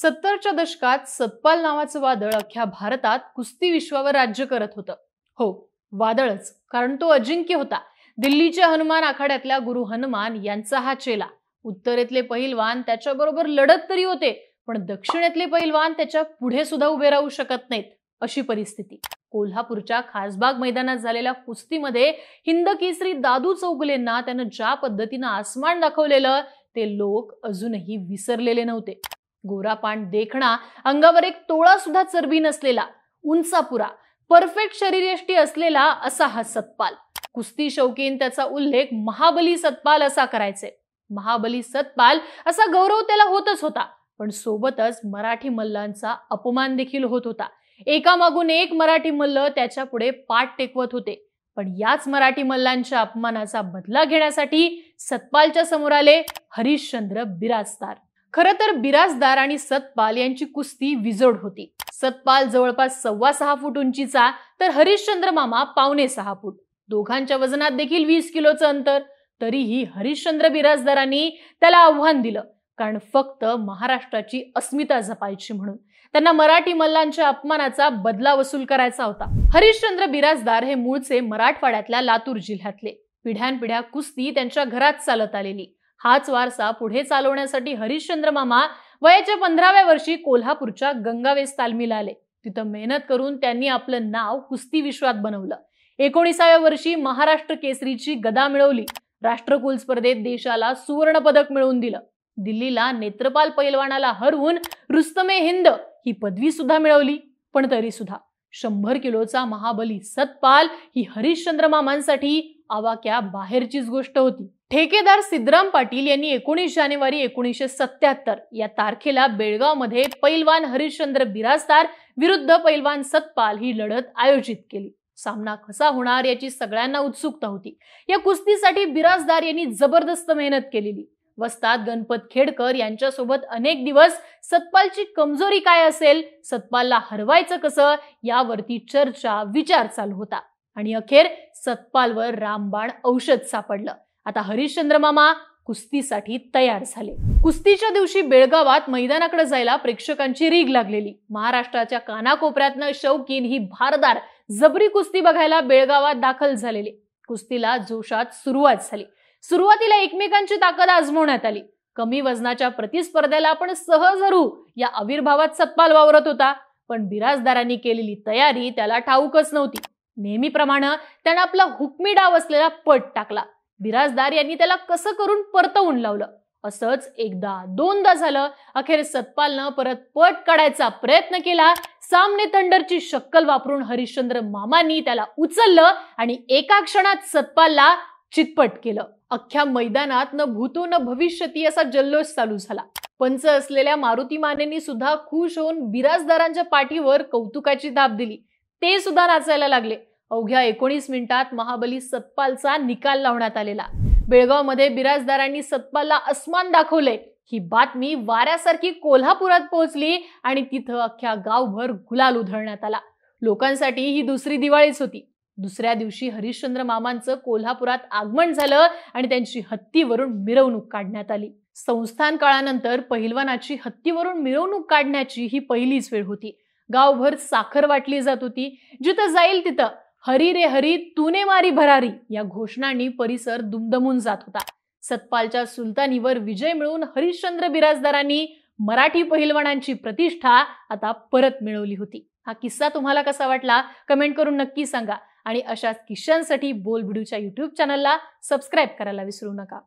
सत्तरच्या दशकात सतपाल नावाचं वादळ अख्ख्या भारतात कुस्ती विश्वावर राज्य करत होतं हो वादळच कारण तो अजिंक्य होता दिल्लीच्या हनुमान आखाड्यातल्या गुरु हनुमान यांचा हा चेला उत्तरेतले पहिलवान त्याच्याबरोबर लढत तरी होते पण दक्षिणेतले पहिलवान त्याच्या पुढे सुद्धा उभे राहू शकत नाहीत अशी परिस्थिती कोल्हापूरच्या खासबाग मैदानात झालेल्या कुस्तीमध्ये हिंद केसरी दादू चौगुलेंना त्यानं ज्या पद्धतीनं आसमान दाखवलेलं ते लोक अजूनही विसरलेले नव्हते गोरापान देखणा अंगावर एक तोळा सुद्धा चरबी नसलेला उंचापुरा परफेक्ट शरीरयष्टी असलेला असा हा सतपाल कुस्ती शौकीन त्याचा उल्लेख महाबली सतपाल असा करायचे महाबली सतपाल असा गौरव त्याला होतच होता पण सोबतच मराठी मल्लांचा अपमान देखील होत होता एकामागून एक मराठी मल्ल त्याच्या पुढे पाठ टेकवत होते पण याच मराठी मल्लांच्या अपमानाचा बदला घेण्यासाठी सतपालच्या समोर आले हरिश्चंद्र बिराजदार खरं तर बिराजदार आणि सतपाल यांची कुस्ती विजोड होती सतपाल जवळपास सव्वा सहा फूट उंचीचा तर हरिश्चंद्र मामा पावणे सहा फूट दोघांच्या वजनात देखील वीस किलोचं अंतर तरीही हरिश्चंद्र बिराजदारांनी त्याला आव्हान दिलं कारण फक्त महाराष्ट्राची अस्मिता जपायची म्हणून त्यांना मराठी मल्लांच्या अपमानाचा बदला वसूल करायचा होता हरिश्चंद्र बिराजदार हे मूळचे मराठवाड्यातल्या लातूर जिल्ह्यातले पिढ्यानपिढ्या कुस्ती त्यांच्या घरात चालत आलेली हाच वारसा पुढे चालवण्यासाठी हरिश्चंद्र मामा वयाच्या पंधराव्या वर्षी कोल्हापूरच्या गंगावेस तालमीला आले तिथं मेहनत करून त्यांनी आपलं नाव कुस्ती विश्वात बनवलं एकोणीसाव्या वर्षी महाराष्ट्र केसरीची गदा मिळवली राष्ट्रकुल स्पर्धेत देशाला सुवर्ण पदक मिळवून दिलं दिल्लीला नेत्रपाल पैलवानाला हरवून रुस्तमे हिंद ही पदवी सुद्धा मिळवली पण तरी सुद्धा शंभर किलोचा महाबली सतपाल ही हरिश्चंद्र मामांसाठी आवाक्या बाहेरचीच गोष्ट होती ठेकेदार सिद्धराम पाटील यांनी एकोणीस जानेवारी एकोणीसशे सत्याहत्तर या तारखेला बेळगावमध्ये पैलवान हरिश्चंद्र बिराजदार विरुद्ध पैलवान सतपाल ही लढत आयोजित केली सामना कसा होणार याची सगळ्यांना उत्सुकता होती या कुस्तीसाठी बिराजदार यांनी जबरदस्त मेहनत केलेली वस्तात गणपत खेडकर यांच्यासोबत अनेक दिवस सतपालची कमजोरी काय असेल सतपालला हरवायचं कसं यावरती चर्चा विचार चालू होता आणि अखेर सतपालवर रामबाण औषध सापडलं आता मामा कुस्तीसाठी तयार झाले कुस्तीच्या दिवशी बेळगावात मैदानाकडे जायला प्रेक्षकांची रीग लागलेली महाराष्ट्राच्या कानाकोपऱ्यातनं शौकीन ही भारदार जबरी कुस्ती बघायला बेळगावात दाखल झालेली कुस्तीला जोशात सुरुवात झाली सुरुवातीला एकमेकांची ताकद आजमवण्यात आली कमी वजनाच्या प्रतिस्पर्ध्याला आपण सहज हरू या आविर्भावात सत्पाल वावरत होता पण बिराजदारांनी केलेली तयारी त्याला ठाऊकच नव्हती नेहमीप्रमाणे त्यानं आपला हुकमी डाव असलेला पट टाकला बिराजदार यांनी त्याला कसं करून परतवून लावलं असंच एकदा दोनदा झालं अखेर सतपालनं परत पट काढायचा प्रयत्न केला सामने तंडरची शक्कल वापरून हरिश्चंद्र मामांनी त्याला उचललं आणि एका क्षणात सतपालला चितपट केलं अख्ख्या मैदानात न भूतो न भविष्यती असा जल्लोष चालू झाला पंच असलेल्या मारुती मानेंनी सुद्धा खुश होऊन बिराजदारांच्या पाठीवर कौतुकाची दाब दिली ते सुद्धा नाचायला लागले अवघ्या एकोणीस मिनिटात महाबली सतपालचा निकाल लावण्यात आलेला बेळगावमध्ये बिराजदारांनी सतपालला अस्मान दाखवले ही बातमी वाऱ्यासारखी कोल्हापुरात पोहोचली आणि तिथं अख्ख्या गावभर गुलाल उधळण्यात आला लोकांसाठी ही दुसरी दिवाळीच होती दुसऱ्या दिवशी हरिश्चंद्र मामांचं कोल्हापुरात आगमन झालं आणि त्यांची हत्तीवरून मिरवणूक काढण्यात आली संस्थान काळानंतर पहिलवानाची हत्तीवरून मिरवणूक काढण्याची ही पहिलीच वेळ होती गावभर साखर वाटली जात होती जिथं जाईल तिथं हरी रे हरी तुने मारी भरारी या घोषणांनी परिसर दुमदमून जात होता सतपालच्या सुलतानीवर विजय मिळवून हरिश्चंद्र बिराजदारांनी मराठी पहिलवानांची प्रतिष्ठा आता परत मिळवली होती हा किस्सा तुम्हाला कसा वाटला कमेंट करून नक्की सांगा आणि अशाच बोल बोलबिडूच्या युट्यूब चॅनलला सबस्क्राईब करायला विसरू नका